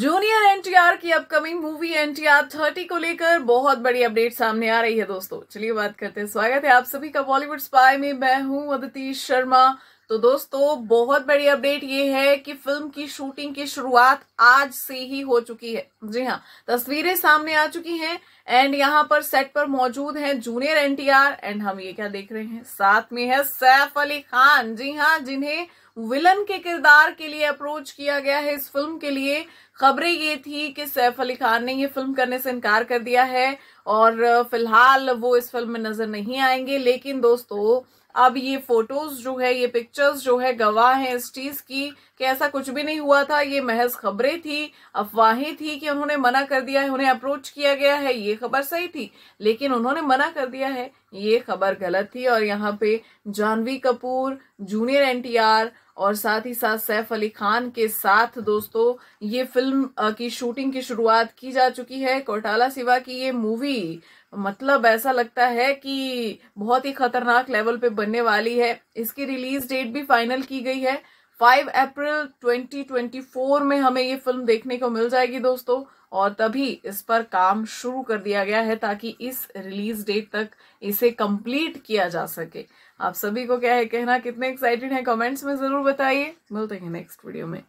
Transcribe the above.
junior NTR की upcoming movie NTR thirty को लेकर बहुत बड़ी अपडेट सामने आ रही है दोस्तों चलिए बात करते हैं स्वागत है आप सभी का बॉलीवुड स्पाई में मैं हूं अदिति शर्मा तो दोस्तों बहुत बड़ी अपडेट ये है कि फिल्म की शूटिंग की शुरुआत आज से ही हो चुकी है जी हाँ तस्वीरें सामने आ चुकी हैं एंड यहाँ पर सेट पर मौजूद हैं जूनियर एनटीआर एंड हम ये क्या देख रहे हैं साथ में है सैफ अली खान जी हाँ जिन्हें विलन के किरदार के लिए अप्रोच किया गया है इस फिल्म के लिए खबरें ये थी कि सैफ अली खान ने ये फिल्म करने से इनकार कर दिया है और फिलहाल वो इस फिल्म में नजर नहीं आएंगे लेकिन दोस्तों अब ये फोटोज जो है ये पिक्चर्स जो है गवाह हैं इस चीज की कि ऐसा कुछ भी नहीं हुआ था ये महज खबरें थी अफवाहें थी कि उन्होंने मना कर दिया है उन्हें अप्रोच किया गया है ये खबर सही थी लेकिन उन्होंने मना कर दिया है ये खबर गलत थी और यहाँ पे जानवी कपूर जूनियर एनटीआर और साथ ही साथ सैफ अली खान के साथ दोस्तों ये फिल्म की शूटिंग की शुरुआत की जा चुकी है कोटाला सिवा की ये मूवी मतलब ऐसा लगता है कि बहुत ही खतरनाक लेवल पे बनने वाली है इसकी रिलीज डेट भी फाइनल की गई है 5 अप्रैल 2024 में हमें ये फिल्म देखने को मिल जाएगी दोस्तों और तभी इस पर काम शुरू कर दिया गया है ताकि इस रिलीज डेट तक इसे कंप्लीट किया जा सके आप सभी को क्या है कहना कितने एक्साइटेड हैं कमेंट्स में जरूर बताइए मिलते हैं नेक्स्ट वीडियो में